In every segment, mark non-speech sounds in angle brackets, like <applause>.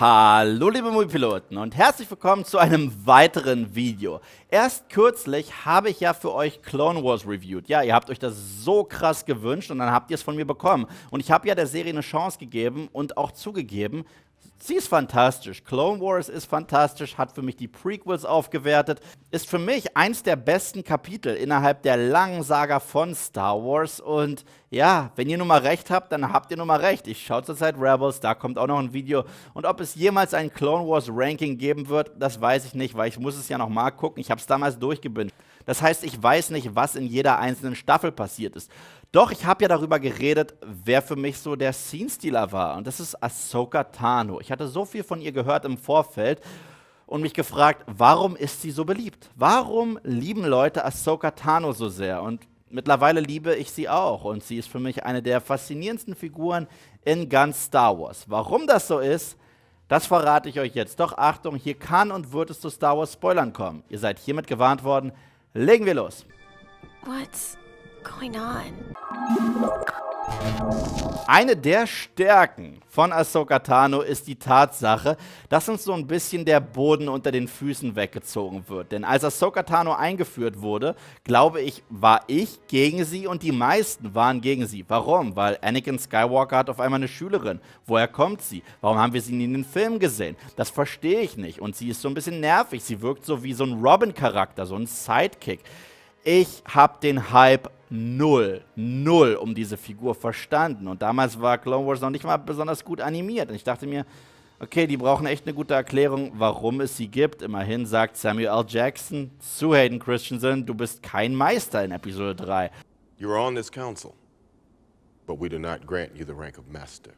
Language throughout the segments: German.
Hallo liebe Moviepiloten und herzlich willkommen zu einem weiteren Video. Erst kürzlich habe ich ja für euch Clone Wars reviewed. Ja, ihr habt euch das so krass gewünscht und dann habt ihr es von mir bekommen. Und ich habe ja der Serie eine Chance gegeben und auch zugegeben, Sie ist fantastisch. Clone Wars ist fantastisch, hat für mich die Prequels aufgewertet, ist für mich eins der besten Kapitel innerhalb der langen Saga von Star Wars und ja, wenn ihr nun mal recht habt, dann habt ihr nun mal recht. Ich schaue zurzeit Rebels, da kommt auch noch ein Video. Und ob es jemals ein Clone Wars Ranking geben wird, das weiß ich nicht, weil ich muss es ja noch mal gucken. Ich habe es damals durchgebindet. Das heißt, ich weiß nicht, was in jeder einzelnen Staffel passiert ist. Doch ich habe ja darüber geredet, wer für mich so der Scene-Stealer war. Und das ist Ahsoka Tano. Ich hatte so viel von ihr gehört im Vorfeld und mich gefragt, warum ist sie so beliebt? Warum lieben Leute Ahsoka Tano so sehr? Und Mittlerweile liebe ich sie auch und sie ist für mich eine der faszinierendsten Figuren in ganz Star Wars. Warum das so ist, das verrate ich euch jetzt. Doch Achtung, hier kann und wird es zu Star Wars Spoilern kommen. Ihr seid hiermit gewarnt worden. Legen wir los. What's going on? Eine der Stärken von Ahsoka Tano ist die Tatsache, dass uns so ein bisschen der Boden unter den Füßen weggezogen wird. Denn als Ahsoka Tano eingeführt wurde, glaube ich, war ich gegen sie und die meisten waren gegen sie. Warum? Weil Anakin Skywalker hat auf einmal eine Schülerin. Woher kommt sie? Warum haben wir sie nie in den Filmen gesehen? Das verstehe ich nicht. Und sie ist so ein bisschen nervig. Sie wirkt so wie so ein Robin-Charakter, so ein Sidekick. Ich habe den Hype null, null um diese Figur verstanden. Und damals war Clone Wars noch nicht mal besonders gut animiert. Und ich dachte mir, okay, die brauchen echt eine gute Erklärung, warum es sie gibt. Immerhin sagt Samuel L. Jackson zu Hayden Christensen, du bist kein Meister in Episode 3. You're on this council, but we do not grant you the rank of master.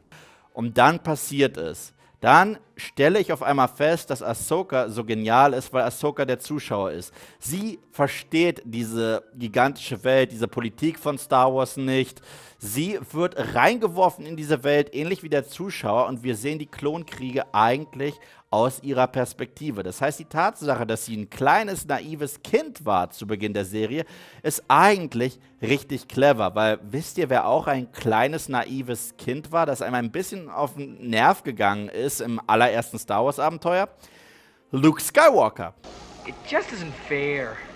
Und dann passiert es dann stelle ich auf einmal fest, dass Ahsoka so genial ist, weil Ahsoka der Zuschauer ist. Sie versteht diese gigantische Welt, diese Politik von Star Wars nicht. Sie wird reingeworfen in diese Welt, ähnlich wie der Zuschauer, und wir sehen die Klonkriege eigentlich aus ihrer Perspektive. Das heißt, die Tatsache, dass sie ein kleines, naives Kind war zu Beginn der Serie, ist eigentlich richtig clever, weil wisst ihr, wer auch ein kleines, naives Kind war, das einem ein bisschen auf den Nerv gegangen ist im allerersten Star Wars-Abenteuer? Luke Skywalker.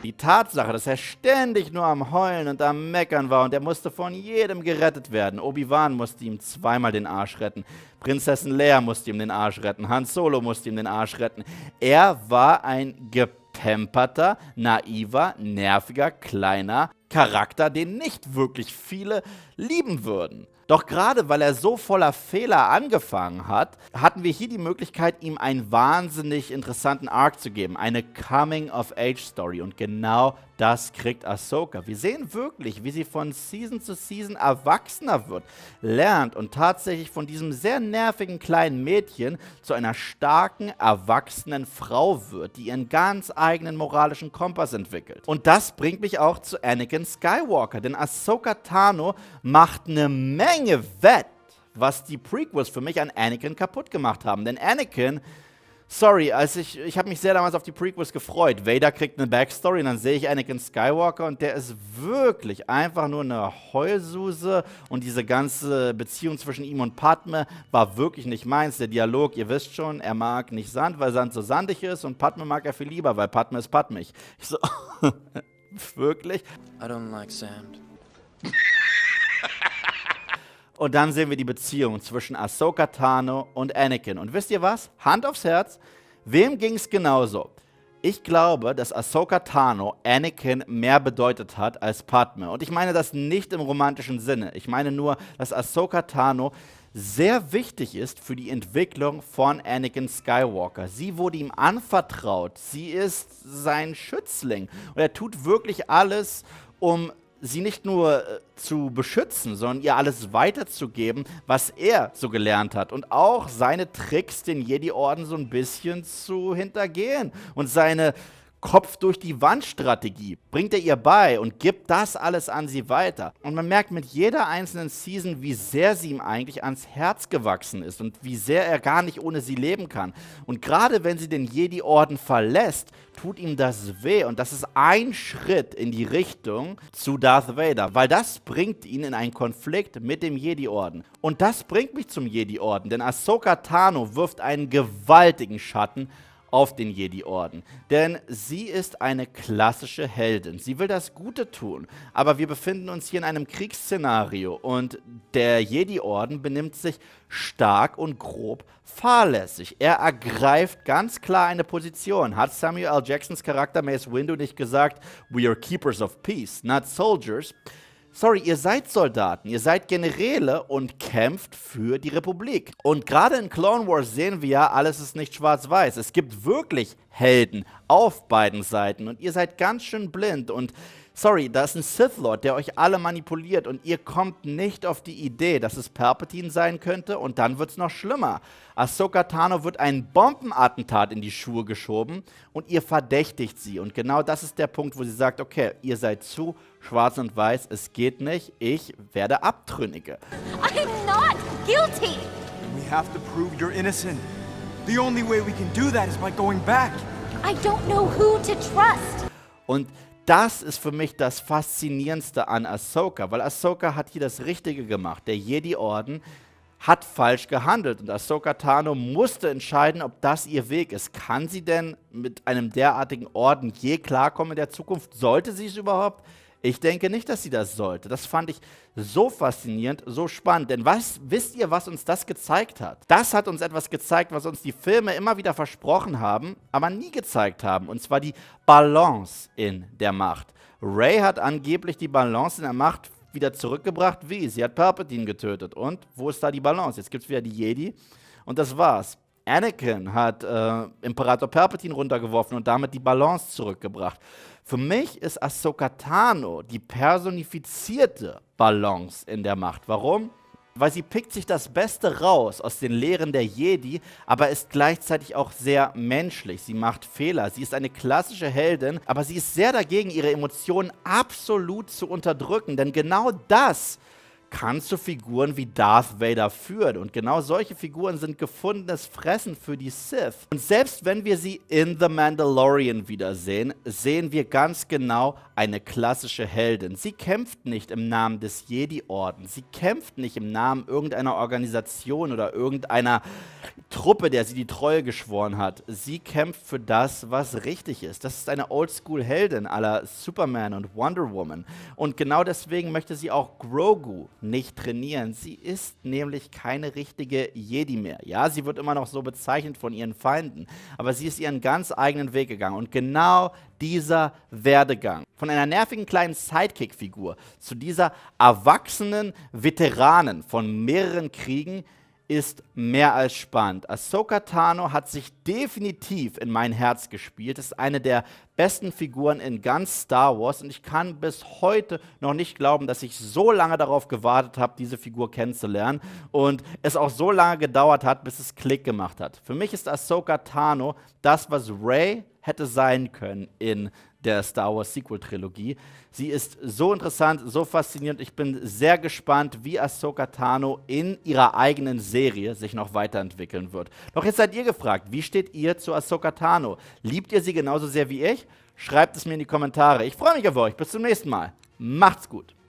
Die Tatsache, dass er ständig nur am Heulen und am Meckern war und er musste von jedem gerettet werden. Obi-Wan musste ihm zweimal den Arsch retten. Prinzessin Leia musste ihm den Arsch retten. Han Solo musste ihm den Arsch retten. Er war ein gepemperter, naiver, nerviger, kleiner Charakter, den nicht wirklich viele lieben würden. Doch gerade weil er so voller Fehler angefangen hat, hatten wir hier die Möglichkeit, ihm einen wahnsinnig interessanten Arc zu geben. Eine Coming-of-Age-Story. Und genau das kriegt Ahsoka. Wir sehen wirklich, wie sie von Season zu Season erwachsener wird, lernt und tatsächlich von diesem sehr nervigen kleinen Mädchen zu einer starken, erwachsenen Frau wird, die ihren ganz eigenen moralischen Kompass entwickelt. Und das bringt mich auch zu Anakin Skywalker, denn Ahsoka Tano macht eine Menge wett, was die Prequels für mich an Anakin kaputt gemacht haben. Denn Anakin, sorry, als ich, ich habe mich sehr damals auf die Prequels gefreut. Vader kriegt eine Backstory und dann sehe ich Anakin Skywalker und der ist wirklich einfach nur eine Heulsuse und diese ganze Beziehung zwischen ihm und Padme war wirklich nicht meins. Der Dialog, ihr wisst schon, er mag nicht Sand, weil Sand so sandig ist und Padme mag er viel lieber, weil Padme ist Padmig. Ich so, <laughs> wirklich? I don't like sand. Und dann sehen wir die Beziehung zwischen Ahsoka Tano und Anakin. Und wisst ihr was? Hand aufs Herz, wem ging es genauso? Ich glaube, dass Ahsoka Tano Anakin mehr bedeutet hat als Padme. Und ich meine das nicht im romantischen Sinne. Ich meine nur, dass Ahsoka Tano sehr wichtig ist für die Entwicklung von Anakin Skywalker. Sie wurde ihm anvertraut. Sie ist sein Schützling. Und er tut wirklich alles, um sie nicht nur äh, zu beschützen, sondern ihr alles weiterzugeben, was er so gelernt hat. Und auch seine Tricks, den Jedi-Orden so ein bisschen zu hintergehen. Und seine Kopf durch die Wand Strategie bringt er ihr bei und gibt das alles an sie weiter. Und man merkt mit jeder einzelnen Season, wie sehr sie ihm eigentlich ans Herz gewachsen ist und wie sehr er gar nicht ohne sie leben kann. Und gerade wenn sie den Jedi-Orden verlässt, tut ihm das weh und das ist ein Schritt in die Richtung zu Darth Vader, weil das bringt ihn in einen Konflikt mit dem Jedi-Orden. Und das bringt mich zum Jedi-Orden, denn Ahsoka Tano wirft einen gewaltigen Schatten auf den Jedi-Orden. Denn sie ist eine klassische Heldin. Sie will das Gute tun. Aber wir befinden uns hier in einem Kriegsszenario und der Jedi-Orden benimmt sich stark und grob fahrlässig. Er ergreift ganz klar eine Position. Hat Samuel L. Jacksons Charakter Mace Windu nicht gesagt, We are keepers of peace, not soldiers? Sorry, ihr seid Soldaten, ihr seid Generäle und kämpft für die Republik. Und gerade in Clone Wars sehen wir ja, alles ist nicht schwarz-weiß. Es gibt wirklich Helden auf beiden Seiten und ihr seid ganz schön blind und sorry, da ist ein Sith Lord, der euch alle manipuliert und ihr kommt nicht auf die Idee, dass es Palpatine sein könnte und dann wird es noch schlimmer. Ahsoka Tano wird ein Bombenattentat in die Schuhe geschoben und ihr verdächtigt sie. Und genau das ist der Punkt, wo sie sagt, okay, ihr seid zu schwarz und weiß, es geht nicht, ich werde Abtrünnige. I'm not guilty. We have to prove you're innocent. The only way we can do that is by going back. I don't know who to trust. Und das ist für mich das Faszinierendste an Ahsoka, weil Ahsoka hat hier das Richtige gemacht. Der Jedi-Orden hat falsch gehandelt und Ahsoka Tano musste entscheiden, ob das ihr Weg ist. Kann sie denn mit einem derartigen Orden je klarkommen in der Zukunft? Sollte sie es überhaupt? Ich denke nicht, dass sie das sollte. Das fand ich so faszinierend, so spannend. Denn was wisst ihr, was uns das gezeigt hat? Das hat uns etwas gezeigt, was uns die Filme immer wieder versprochen haben, aber nie gezeigt haben. Und zwar die Balance in der Macht. Ray hat angeblich die Balance in der Macht wieder zurückgebracht. Wie? Sie hat Palpatine getötet. Und wo ist da die Balance? Jetzt gibt es wieder die Jedi. Und das war's. Anakin hat äh, Imperator Palpatine runtergeworfen und damit die Balance zurückgebracht. Für mich ist Ahsoka Tano die personifizierte Balance in der Macht. Warum? Weil sie pickt sich das Beste raus aus den Lehren der Jedi, aber ist gleichzeitig auch sehr menschlich. Sie macht Fehler. Sie ist eine klassische Heldin, aber sie ist sehr dagegen, ihre Emotionen absolut zu unterdrücken. Denn genau das kann zu Figuren wie Darth Vader führen. Und genau solche Figuren sind gefundenes Fressen für die Sith. Und selbst wenn wir sie in The Mandalorian wiedersehen, sehen wir ganz genau eine klassische Heldin. Sie kämpft nicht im Namen des Jedi-Ordens. Sie kämpft nicht im Namen irgendeiner Organisation oder irgendeiner Truppe, der sie die Treue geschworen hat. Sie kämpft für das, was richtig ist. Das ist eine Oldschool-Heldin aller Superman und Wonder Woman. Und genau deswegen möchte sie auch Grogu nicht trainieren. Sie ist nämlich keine richtige Jedi mehr. Ja, sie wird immer noch so bezeichnet von ihren Feinden, aber sie ist ihren ganz eigenen Weg gegangen. Und genau dieser Werdegang von einer nervigen kleinen Sidekick-Figur zu dieser erwachsenen Veteranin von mehreren Kriegen ist mehr als spannend. Ahsoka Tano hat sich definitiv in mein Herz gespielt. Ist eine der besten Figuren in ganz Star Wars und ich kann bis heute noch nicht glauben, dass ich so lange darauf gewartet habe, diese Figur kennenzulernen und es auch so lange gedauert hat, bis es Klick gemacht hat. Für mich ist Ahsoka Tano das, was Rey hätte sein können in der Star Wars Sequel Trilogie. Sie ist so interessant, so faszinierend. Ich bin sehr gespannt, wie Ahsoka Tano in ihrer eigenen Serie sich noch weiterentwickeln wird. Doch jetzt seid ihr gefragt, wie steht ihr zu Ahsoka Tano? Liebt ihr sie genauso sehr wie ich? Schreibt es mir in die Kommentare. Ich freue mich auf euch. Bis zum nächsten Mal. Macht's gut.